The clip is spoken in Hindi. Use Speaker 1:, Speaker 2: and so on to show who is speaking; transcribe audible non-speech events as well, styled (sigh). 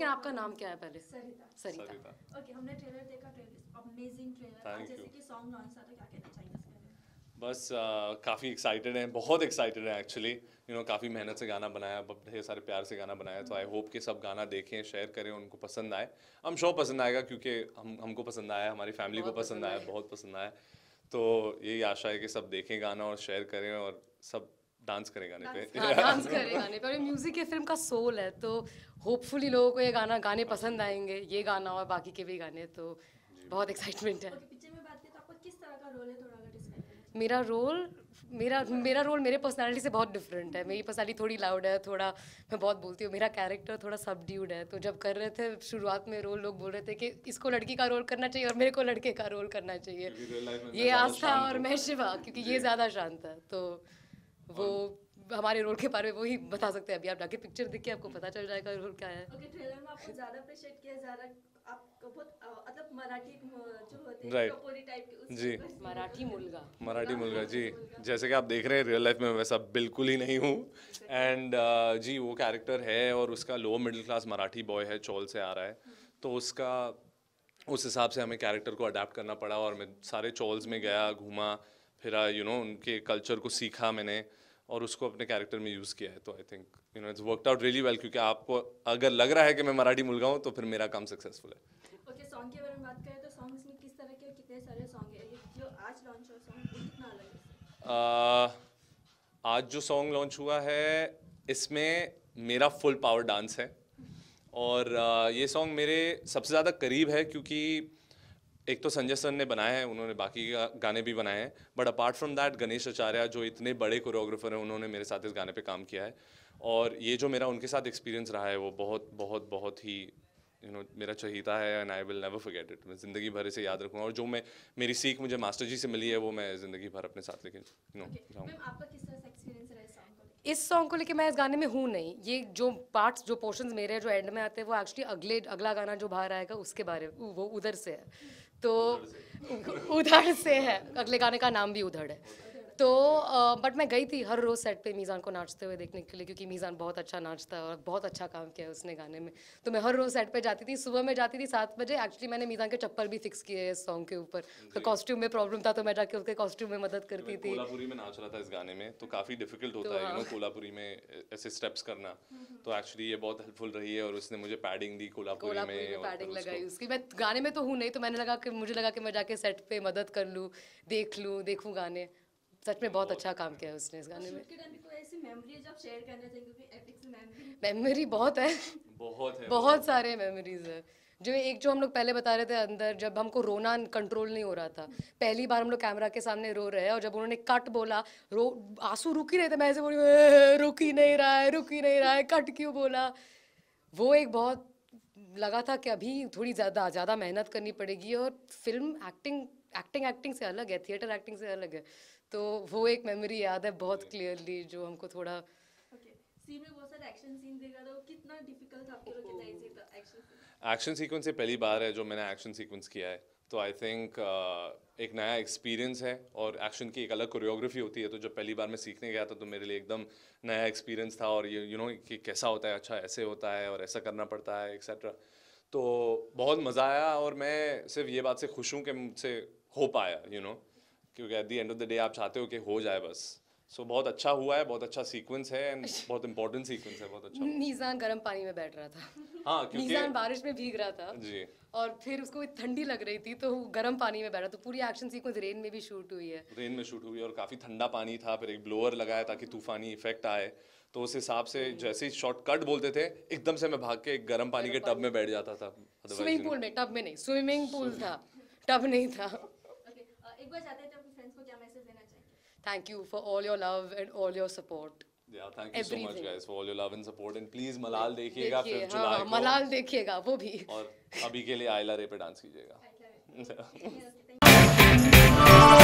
Speaker 1: लेकिन आपका नाम क्या है
Speaker 2: पहले सरिता सरिता ओके हमने ट्रेलर देखा
Speaker 1: ट्रेलर अमेजिंग
Speaker 2: ट्रेलर जैसे कि सॉन्ग लॉन्च था तो क्या कहना चाहेंगे बस uh, काफ़ी एक्साइटेड हैं बहुत एक्साइटेड हैं एक्चुअली यू नो काफ़ी मेहनत से गाना बनाया ढेर सारे प्यार से गाना बनाया तो आई होप कि सब गाना देखें शेयर करें उनको पसंद आए हम शो पसंद आएगा क्योंकि हम हमको पसंद आया हमारी फैमिली को पसंद आया बहुत पसंद आया तो यही आशा है कि सब देखें गाना और शेयर करें और सब डांस करें गाने पे डांस करें गाने
Speaker 1: पे और म्यूजिक ये फिल्म का सोल है तो होपफुली लोगों को ये गाना गाने पसंद आएंगे ये गाना और बाकी के भी गाने तो बहुत एक्साइटमेंट है तो मेरा रोल मेरा मेरा रोल मेरे पर्सनालिटी से बहुत डिफरेंट है मेरी पर्सनालिटी थोड़ी लाउड है थोड़ा मैं बहुत बोलती हूँ मेरा कैरेक्टर थोड़ा सब ड्यूड है तो जब कर रहे थे शुरुआत में रोल लोग बोल रहे थे कि इसको लड़की का रोल करना चाहिए और मेरे को लड़के का रोल करना चाहिए ये आस्था और मैं शिवा क्योंकि ये ज़्यादा शांत है तो वो हमारे रोल के बारे में वही बता सकते हैं अभी आप जाके पिक्चर देख के आपको पता चल जाएगा रोल क्या है मतलब
Speaker 2: जी मराठी
Speaker 1: मुलगा मराठी मुलगा जी
Speaker 2: जैसे कि आप देख रहे हैं रियल लाइफ में वैसा बिल्कुल ही नहीं हूँ एंड uh, जी वो कैरेक्टर है और उसका low middle class Marathi boy है चौल से आ रहा है तो उसका उस हिसाब से हमें कैरेक्टर को अडेप्ट करना पड़ा और मैं सारे चौल्स में गया घूमा फिर आई यू नो उनके कल्चर को सीखा मैंने और उसको अपने कैरेक्टर में यूज़ किया है तो I think you know it's worked out really well क्योंकि आपको अगर लग रहा है कि मैं मराठी मुल गाऊँ तो फिर मेरा काम सक्सेसफुल है
Speaker 1: ओके सॉन्ग के बारे में बात करें तो सॉन्ग इसमें किस तरह के कितने सारे सॉन्ग जो आज लॉन्च हुआ सॉन्ग कितना अलग
Speaker 2: है uh, आज जो सॉन्ग लॉन्च हुआ है इसमें मेरा फुल पावर डांस है और uh, ये सॉन्ग मेरे सबसे ज़्यादा करीब है क्योंकि एक तो संजय सर ने बनाया है उन्होंने बाकी गाने भी बनाए हैं but apart from that Ganesh Acharya जो इतने बड़े कोरियोग्राफर हैं उन्होंने मेरे साथ इस गाने पर काम किया है और ये जो मेरा उनके साथ एक्सपीरियंस रहा है वो बहुत बहुत बहुत ही यू नो मेरा चहीता है and I will never forget it मैं ज़िंदगी भर इसे याद रखूँगा और जो मैं मेरी सीख मुझे मास्टर जी से मिली है वो मैं ज़िंदगी भर अपने साथ लेके यू नो
Speaker 1: इस सॉन्ग को लेके मैं इस गाने में हूँ नहीं ये जो पार्ट्स जो पोर्शंस मेरे जो एंड में आते हैं वो एक्चुअली अगले अगला गाना जो बाहर आएगा उसके बारे में वो उधर से है तो उधड़ से है अगले गाने का नाम भी उधड़ है तो बट मैं गई थी हर रोज़ सेट पे मीज़ान को नाचते हुए देखने के लिए क्योंकि मीज़ान बहुत अच्छा नाचता है और बहुत अच्छा काम किया है उसने गाने में तो मैं हर रोज़ सेट पे जाती थी सुबह में जाती थी सात बजे एक्चुअली मैंने मीज़ान के चप्पल भी फिक्स किए इस सॉन्ग के ऊपर तो कॉस्ट्यूम में प्रॉब्लम था तो मैं जाके उसके कॉस्ट्यूम में मदद तो करती थी कोल्हापुरी
Speaker 2: में नाच रहा था इस गाने में तो काफ़ी डिफिकल्ट तो होता है यू नो हाँ। कोल्हापुरी में ऐसे स्टेप्स करना हम्म। तो एक्चुअली ये बहुत हेल्पफुल रही है और उसने मुझे पैडिंग दी कोल्हापुरी में पैडिंग लगाई
Speaker 1: उसकी मैं गाने में तो हूँ नहीं तो मैंने लगा कि मुझे लगा कि मैं जाके सेट पे मदद कर लूँ देख लूँ देखूँ गाने सच में बहुत अच्छा काम किया उसने इस गाने में मेमोरी बहुत है
Speaker 2: बहुत है बहुत
Speaker 1: सारे मेमोरीज है जो एक जो हम लोग पहले बता रहे थे अंदर जब हमको रोना कंट्रोल नहीं हो रहा था पहली बार हम लोग कैमरा के सामने रो रहे हैं और जब उन्होंने कट बोला रो आंसू रुक ही रहे थे मैं ऐसे बोली रुक ही नहीं रहा है रुक ही नहीं रहा है कट क्यों बोला वो एक बहुत लगा था कि अभी थोड़ी ज़्यादा ज़्यादा मेहनत करनी पड़ेगी और फिल्म एक्टिंग एक्टिंग एक्टिंग से अलग है थिएटर एक्टिंग से अलग है तो वो एक मेमोरी याद है बहुत क्लियरली जो हमको थोड़ा okay.
Speaker 2: एक्शन सीक्वेंस से पहली बार है जो मैंने एक्शन सीक्वेंस किया है तो आई थिंक uh, एक नया एक्सपीरियंस है और एक्शन की एक अलग कोरियोग्राफी होती है तो जब पहली बार मैं सीखने गया था तो मेरे लिए एकदम नया एक्सपीरियंस था और ये यू नो कि कैसा होता है अच्छा ऐसे होता है और ऐसा करना पड़ता है एक्सेट्रा तो बहुत मज़ा आया और मैं सिर्फ ये बात से खुश हूँ कि मुझसे हो पाया यू you नो know? क्योंकि at the end of the day आप चाहते हो कि हो जाए बस सो बहुत अच्छा हुआ है बहुत अच्छा सीक्वेंस है एंड (laughs) बहुत इंपॉर्टेंट सीक्वेंस है बहुत अच्छा
Speaker 1: नीजान गर्म पानी में बैठ रहा था
Speaker 2: हाँ क्योंकि नीजान
Speaker 1: बारिश में भीग रहा था जी और फिर उसको ठंडी लग रही थी तो गर्म पानी में बैठा तो पूरी एक्शन सीक्वेंस रेन में भी शूट हुई है
Speaker 2: रेन में शूट हुई और काफ़ी ठंडा पानी था फिर एक ब्लोअर लगाया ताकि तूफानी इफेक्ट आए तो उस हिसाब से हम्म। जैसे ही शॉर्टकट बोलते थे एकदम से मैं भाग के एक गर्म पानी के टब में बैठ जाता था स्विमिंग पूल
Speaker 1: में टब में नहीं स्विमिंग पूल था टब (laughs) नहीं था thank you for all your love and all your support.
Speaker 2: Yeah, thank you Everything. so much guys for all your love and support and please मलाल देखिएगा फिर जुलाई को मलाल
Speaker 1: देखिएगा वो भी
Speaker 2: और अभी के लिए आयला रे पे डांस कीजिएगा